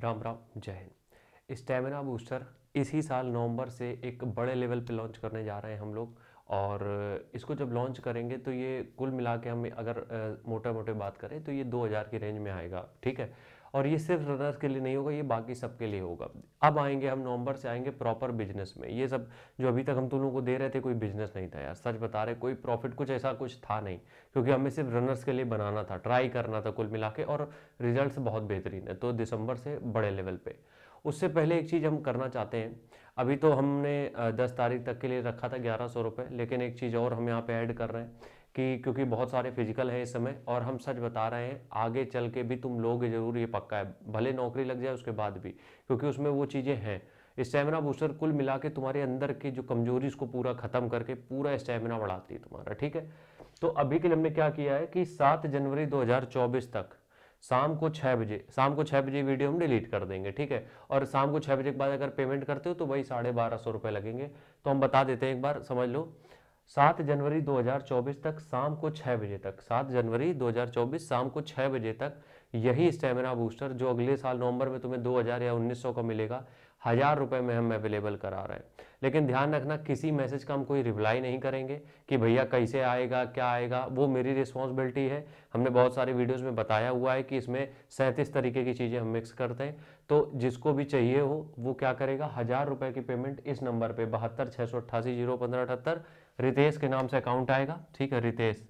राम राम जय Hind stamina booster इसी साल नवंबर से एक बड़े लेवल पे लॉन्च करने जा रहे हैं हम लोग और इसको जब लॉन्च करेंगे तो ये कुल मिला के हम अगर मोटा मोटे बात करें तो ये 2000 की रेंज में आएगा ठीक है और ये सिर्फ रनर्स के लिए नहीं होगा ये बाकी सबके लिए होगा अब आएंगे हम नवंबर से आएंगे प्रॉपर बिजनेस में ये सब जो अभी तक हम तुम लोगों को दे रहे थे कोई बिजनेस नहीं था यार सच बता रहे कोई प्रॉफिट कुछ ऐसा कुछ था नहीं क्योंकि हमें सिर्फ रनर्स के लिए बनाना था ट्राई करना था कुल मिला के और रिजल्ट बहुत बेहतरीन है तो दिसंबर से बड़े लेवल पर उससे पहले एक चीज़ हम करना चाहते हैं अभी तो हमने दस तारीख तक के लिए रखा था ग्यारह सौ रुपये लेकिन एक चीज़ और हम यहाँ पर ऐड कर रहे हैं कि क्योंकि बहुत सारे फिजिकल हैं इस समय और हम सच बता रहे हैं आगे चल के भी तुम लोगे जरूर ये पक्का है भले नौकरी लग जाए उसके बाद भी क्योंकि उसमें वो चीज़ें हैं स्टेमिना बूस्टर कुल मिला के तुम्हारे अंदर की जो कमजोरी उसको पूरा खत्म करके पूरा स्टेमिना बढ़ाती है तुम्हारा ठीक है तो अभी के लिए हमने क्या किया है कि सात जनवरी दो तक शाम को छः बजे शाम को छः बजे वीडियो हम डिलीट कर देंगे ठीक है और शाम को छः बजे के बाद अगर पेमेंट करते हो तो वही साढ़े बारह सौ रुपये लगेंगे तो हम बता देते हैं एक बार समझ लो सात जनवरी 2024 तक शाम को छः बजे तक सात जनवरी 2024 शाम को छः बजे तक यही स्टेमिना बूस्टर जो अगले साल नवंबर में तुम्हें 2000 या 1900 का मिलेगा हज़ार रुपये में हम अवेलेबल करा रहे हैं लेकिन ध्यान रखना किसी मैसेज का हम कोई रिप्लाई नहीं करेंगे कि भैया कैसे आएगा क्या आएगा वो मेरी रिस्पॉन्सिबिलिटी है हमने बहुत सारे वीडियोस में बताया हुआ है कि इसमें सैंतीस तरीके की चीज़ें हम मिक्स करते हैं तो जिसको भी चाहिए हो वो क्या करेगा हज़ार रुपये की पेमेंट इस नंबर पर बहत्तर छः सौ अट्ठासी जीरो पंद्रह अठहत्तर रितेश के नाम से अकाउंट आएगा ठीक है रितेश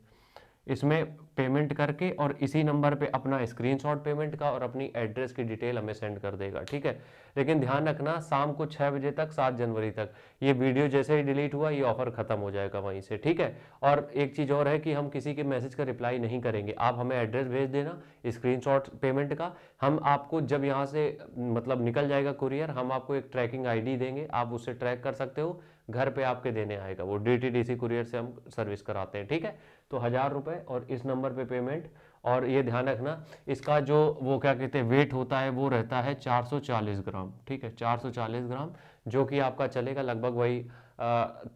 इसमें पेमेंट करके और इसी नंबर पे अपना स्क्रीनशॉट पेमेंट का और अपनी एड्रेस की डिटेल हमें सेंड कर देगा ठीक है लेकिन ध्यान रखना शाम को छः बजे तक सात जनवरी तक ये वीडियो जैसे ही डिलीट हुआ ये ऑफर ख़त्म हो जाएगा वहीं से ठीक है और एक चीज़ और है कि हम किसी के मैसेज का रिप्लाई नहीं करेंगे आप हमें एड्रेस भेज देना स्क्रीन पेमेंट का हम आपको जब यहाँ से मतलब निकल जाएगा कुरियर हम आपको एक ट्रैकिंग आई देंगे आप उससे ट्रैक कर सकते हो घर पे आपके देने आएगा वो D T D C courier से हम सर्विस कराते हैं ठीक है तो हज़ार रुपये और इस नंबर पे पेमेंट और ये ध्यान रखना इसका जो वो क्या कहते हैं वेट होता है वो रहता है 440 ग्राम ठीक है 440 ग्राम जो कि आपका चलेगा लगभग वही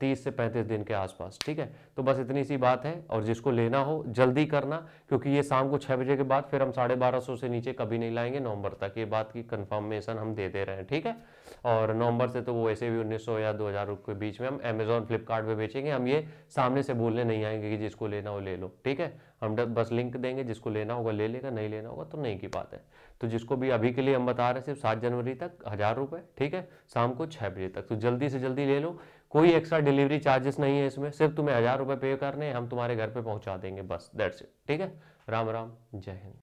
तीस से पैंतीस दिन के आसपास ठीक है तो बस इतनी सी बात है और जिसको लेना हो जल्दी करना क्योंकि ये शाम को छः बजे के बाद फिर हम साढ़े बारह सौ से नीचे कभी नहीं लाएंगे नवंबर तक ये बात की कंफर्मेशन हम दे दे रहे हैं ठीक है और नवंबर से तो वो ऐसे भी उन्नीस सौ या दो हज़ार के बीच में हम अमेजोन फ्लिपकार्ट बेचेंगे हम ये सामने से बोलने नहीं आएंगे कि जिसको लेना हो ले लो ठीक है हम बस लिंक देंगे जिसको लेना होगा ले लेगा नहीं लेना होगा तो नहीं की बात है तो जिसको भी अभी के लिए हम बता रहे हैं सिर्फ सात जनवरी तक हज़ार रुपये ठीक है शाम को छः बजे तक तो जल्दी से जल्दी ले लो कोई एक्स्ट्रा डिलीवरी चार्जेस नहीं है इसमें सिर्फ तुम्हें हज़ार रुपये पे करने हम तुम्हारे घर पर पहुँचा देंगे बस दैट्स इट ठीक है राम राम जय हिंद